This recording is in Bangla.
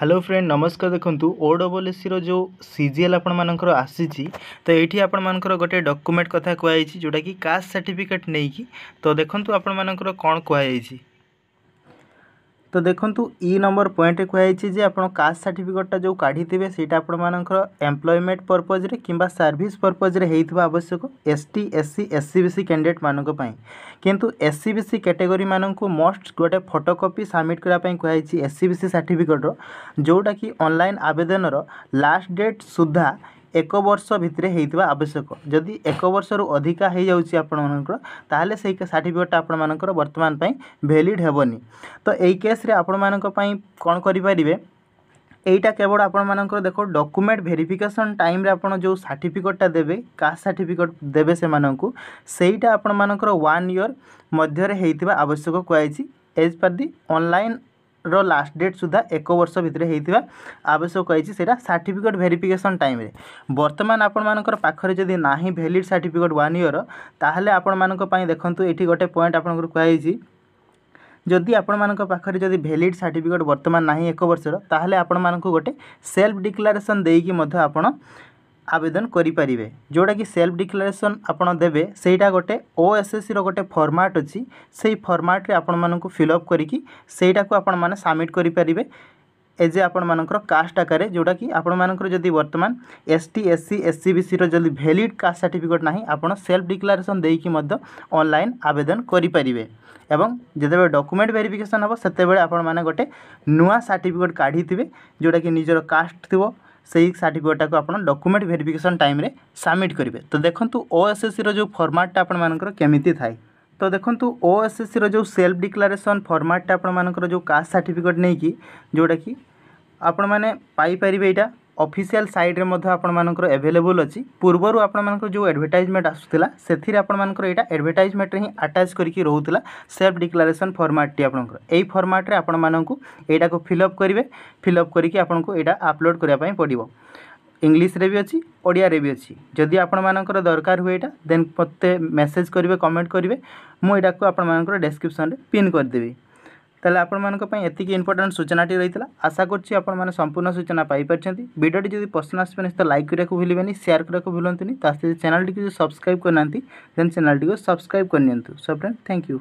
হ্যালো ফ্রেন্ড নমস্কার দেখন্তু ଓ ଡବଲ୍ ଏସ୍ସିର ଯେଉଁ ସି ଜି ଏଲ୍ ଆପଣମାନଙ୍କର ଆସିଛି ତ ଏଇଠି ଆପଣମାନଙ୍କର ଗୋଟେ ଡକ୍ୟୁମେଣ୍ଟ କଥା କୁହାଯାଇଛି ଯେଉଁଟାକି କାଷ୍ଟ ସାର୍ଟିଫିକେଟ୍ ନେଇକି ତ ଦେଖନ୍ତୁ ଆପଣମାନଙ୍କର କ'ଣ କୁହାଯାଇଛି তো দেখন্তু ই নম্বর পয়েন্ট কুহাইছি যে আপনার কাস্ট সার্টিফিকেটটা যে কাঠিবে সেটা আপনার এমপ্লয়মেন্ট পর্পজরে কিংবা সার্ভিস পর্পজরে হয়েছে আবশ্যক এসটি এসসি এসসিবিসি ক্যান্ডিডেট মানুষ কিন্তু এসসিবিসি ক্যাটেগোরি মানুষ মস্ট গোটে ফটোকপি সাবমিট করা কুহাইছি এসসিবিসি সার্টিফিকেটর যেটা কি অনলাইন আবেদনর লাস্ট ডেট সুদ্ধা এক বর্ষ ভিতরে হয়েছে আবশ্যক যদি এক বর্ষর অধিকা হয়ে যাচ্ছে আপনার তাহলে সেই সার্টিফিকেটটা আপনার বর্তমান ভ্যালিড হবনি তো এই কেস্রে আপনার কম করে পারে এইটা কেবল আপনার দেখ ডকুমেন্ট ভেরিফিকেসন টাইম্রে আপনার যে সার্টিফিকেটটা দেবে কাস্ট সার্টিফিকেট দেবে সে সেইটা আপনার ওয়ান ইয়র মধ্যে হয়ে আবশ্যক কুয়াইছি এজ পার দি অনলাইন ର ଲାଷ୍ଟ ଡେଟ୍ ସୁଦ୍ଧା ଏକ ବର୍ଷ ଭିତରେ ହେଇଥିବା ଆବଶ୍ୟକ ରହିଛି ସେଇଟା ସାର୍ଟିଫିକେଟ୍ ଭେରିଫିକେସନ୍ ଟାଇମ୍ରେ ବର୍ତ୍ତମାନ ଆପଣମାନଙ୍କର ପାଖରେ ଯଦି ନାହିଁ ଭ୍ୟାଲିଡ଼୍ ସାର୍ଟିଫିକେଟ୍ ୱାନ୍ ଇୟର୍ ତାହେଲେ ଆପଣମାନଙ୍କ ପାଇଁ ଦେଖନ୍ତୁ ଏଠି ଗୋଟେ ପଏଣ୍ଟ ଆପଣଙ୍କର କୁହାଯାଇଛି ଯଦି ଆପଣମାନଙ୍କ ପାଖରେ ଯଦି ଭ୍ୟାଲିଡ଼୍ ସାର୍ଟିଫିକେଟ୍ ବର୍ତ୍ତମାନ ନାହିଁ ଏକ ବର୍ଷର ତାହେଲେ ଆପଣମାନଙ୍କୁ ଗୋଟେ ସେଲ୍ଫ ଡିକ୍ଲାରେସନ୍ ଦେଇକି ମଧ୍ୟ ଆପଣ আবেদন করিপারে যেটাকি সেলফ ডিক্লারেসন আপনার দেবে সেইটা গোটে ওএসএসসির গোটে ফর্মাট অছি সেই ফর্মাটে আপনার ফিল অপ করি সেইটা আপনার সাবমিট করিপারে এজ এ আপনার কাস্ট আকারে যেটাকি আপনার যদি বর্তমান এসটি এসসি এসসি বিসির যদি ভ্যালিড কাস্ট সার্টিফিকেট না আপনার সেলফ ডিক্লারেসন দিয়ে অনলাইন আবেদন করিপারে এবং যেতবে ডকুমেন্ট ভেরিফিকেসন হব সেতবে আপনার গোটে নূয়া সার্টিফিকেট কাঢ়িবে যেটাকি নিজের কাস্ট থাকবে से ही सार्टिफिकेट को आप डकुमेंट भेरिफिकेसन टाइम सबमिट करेंगे तो देखो ओ एस एस सी रो फर्माटा आपर केमी थाए तो देखो ओ एस एस सी रो सेल्फ डिक्लारेसन फर्माटा आपर जो कास्ट सार्टिफिकेट नहीं कि जोटा कि आपण मैंने पारे यहाँ ଅଫିସିଆଲ୍ ସାଇଟ୍ରେ ମଧ୍ୟ ଆପଣମାନଙ୍କର ଆଭେଲେବୁଲ୍ ଅଛି ପୂର୍ବରୁ ଆପଣମାନଙ୍କର ଯେଉଁ ଆଡ଼ଭର୍ଟାଇଜମେଣ୍ଟ ଆସୁଥିଲା ସେଥିରେ ଆପଣମାନଙ୍କର ଏଇଟା ଆଡ଼ଭର୍ଟାଇଜମେଣ୍ଟରେ ହିଁ ଆଟାଚ୍ କରିକି ରହୁଥିଲା ସେଲ୍ଫ ଡିକ୍ଲାରେସନ୍ ଫର୍ମାଟ୍ଟି ଆପଣଙ୍କର ଏଇ ଫର୍ମାଟ୍ରେ ଆପଣମାନଙ୍କୁ ଏଇଟାକୁ ଫିଲ୍ଅପ୍ କରିବେ ଫିଲ୍ଅପ୍ କରିକି ଆପଣଙ୍କୁ ଏଇଟା ଅପଲୋଡ଼୍ କରିବା ପାଇଁ ପଡ଼ିବ ଇଂଲିଶରେ ବି ଅଛି ଓଡ଼ିଆରେ ବି ଅଛି ଯଦି ଆପଣମାନଙ୍କର ଦରକାର ହୁଏ ଏଇଟା ଦେନ୍ ମୋତେ ମେସେଜ୍ କରିବେ କମେଣ୍ଟ କରିବେ ମୁଁ ଏଇଟାକୁ ଆପଣମାନଙ୍କର ଡେସ୍କ୍ରିପ୍ସନ୍ରେ ପିନ୍ କରିଦେବି তাহলে আপনার এতিকি ইম্পর্টাট সূচনাটি রয়েছে আশা করছি আপনার সম্পূর্ণ সূচনা পাইপার ভিডিওটি যদি পসন্দ আসবে তো লাইক করা ভুলবে সেয়ার করা ভুলতু তা সহ চ্যানেলটি যদি সবসক্রাইব করে না দেন চ্যানেলটি সবসক্রাইব করে নিও সো ফ্রেন্ড থ্যাংক ইউ